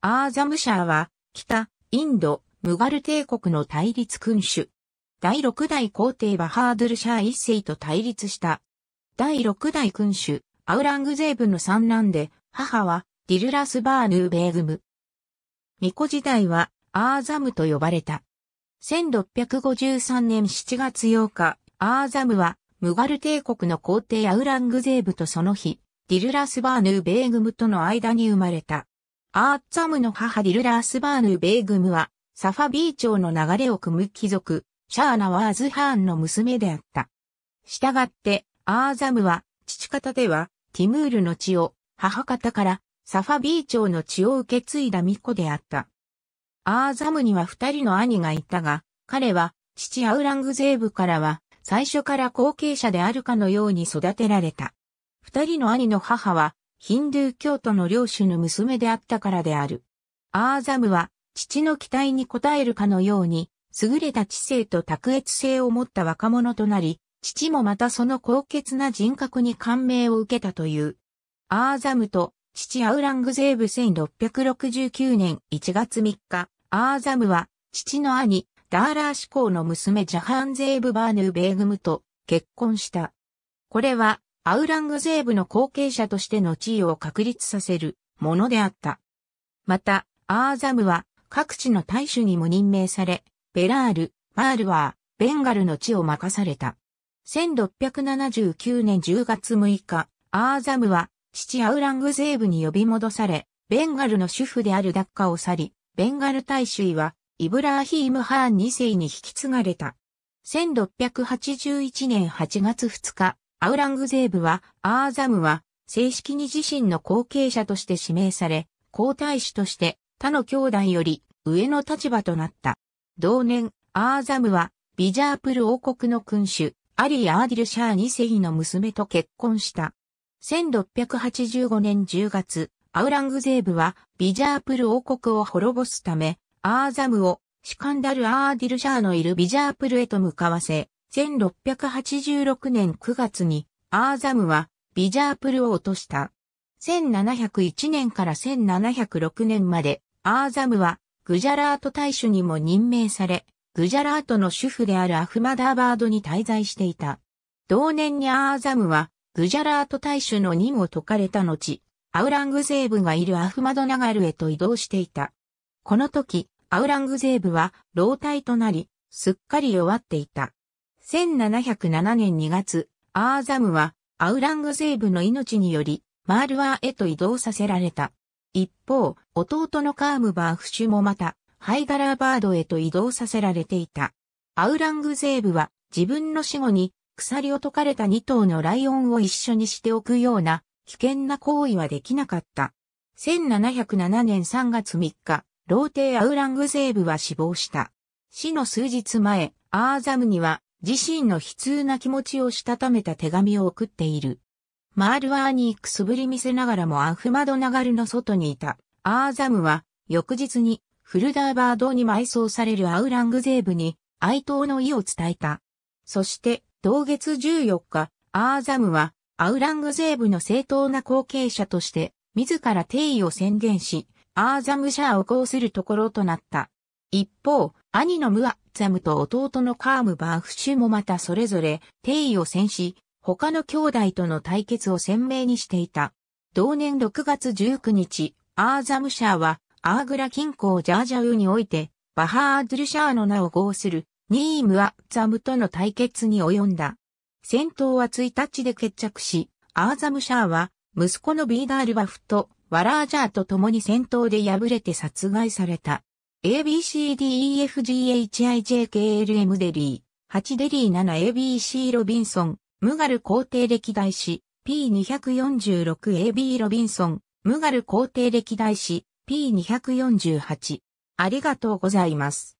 アーザムシャーは、北、インド、ムガル帝国の対立君主。第六代皇帝バハードルシャー一世と対立した。第六代君主、アウラングゼーブの三男で、母は、ディルラスバーヌーベーグム。巫女時代は、アーザムと呼ばれた。1653年7月8日、アーザムは、ムガル帝国の皇帝アウラングゼーブとその日、ディルラスバーヌーベーグムとの間に生まれた。アーツァムの母ディルラースバーヌ・ベーグムは、サファビー朝の流れを組む貴族、シャーナ・ワーズ・ハーンの娘であった。したがって、アーザムは、父方では、ティムールの血を、母方から、サファビー朝の血を受け継いだ巫女であった。アーザムには二人の兄がいたが、彼は、父アウラングゼーブからは、最初から後継者であるかのように育てられた。二人の兄の母は、ヒンドゥー教徒の領主の娘であったからである。アーザムは、父の期待に応えるかのように、優れた知性と卓越性を持った若者となり、父もまたその高潔な人格に感銘を受けたという。アーザムと父アウラングゼーブ1669年1月3日、アーザムは父の兄、ダーラー志向の娘ジャハンゼーブバーヌーベーグムと結婚した。これはアウラングゼーブの後継者としての地位を確立させるものであった。また、アーザムは各地の大主にも任命され、ベラール、マールワー、ベンガルの地を任された。1679年10月6日、アーザムは父アウラングゼーブに呼び戻され、ベンガルの主婦であるダッカを去り、ベンガル大主はイブラーヒーム・ハーン2世に引き継がれた。1681年8月2日、アウラングゼーブは、アーザムは、正式に自身の後継者として指名され、皇太子として他の兄弟より上の立場となった。同年、アーザムは、ビジャープル王国の君主、アリー・アーディル・シャー二世の娘と結婚した。1685年10月、アウラングゼーブはビジャープル王国を滅ぼすため、アーザムをシカンダル・アーディル・シャーのいるビジャープルへと向かわせ、1686年9月にアーザムはビジャープルを落とした。1701年から1706年までアーザムはグジャラート大使にも任命され、グジャラートの主婦であるアフマダーバードに滞在していた。同年にアーザムはグジャラート大使の任を解かれた後、アウラングゼーブがいるアフマドナガルへと移動していた。この時、アウラングゼーブは老体となり、すっかり弱っていた。1707年2月、アーザムはアウラングゼーブの命によりマールワーへと移動させられた。一方、弟のカームバーフシュもまたハイガラーバードへと移動させられていた。アウラングゼーブは自分の死後に鎖を解かれた2頭のライオンを一緒にしておくような危険な行為はできなかった。1707年3月3日、老帝アウラングゼーブは死亡した。死の数日前、アーザムには自身の悲痛な気持ちをしたためた手紙を送っている。マールワーニーくすぶり見せながらもアフマドナガルの外にいた。アーザムは翌日にフルダーバードに埋葬されるアウラングゼーブに哀悼の意を伝えた。そして同月14日、アーザムはアウラングゼーブの正当な後継者として自ら定位を宣言し、アーザムシャーをこうするところとなった。一方、兄のムアザムと弟のカームバーフシュもまたそれぞれ定位を戦し、他の兄弟との対決を鮮明にしていた。同年6月19日、アーザムシャーはアーグラ近郊ジャージャウにおいて、バハーズルシャーの名を合するニームアザムとの対決に及んだ。戦闘は1日で決着し、アーザムシャーは息子のビーダールバフとワラージャーと共に戦闘で敗れて殺害された。ABCDEFGHIJKLM デリー、8デリー 7ABC ロビンソン、ムガル皇帝歴代史、P246AB ロビンソン、ムガル皇帝歴代史、P248。ありがとうございます。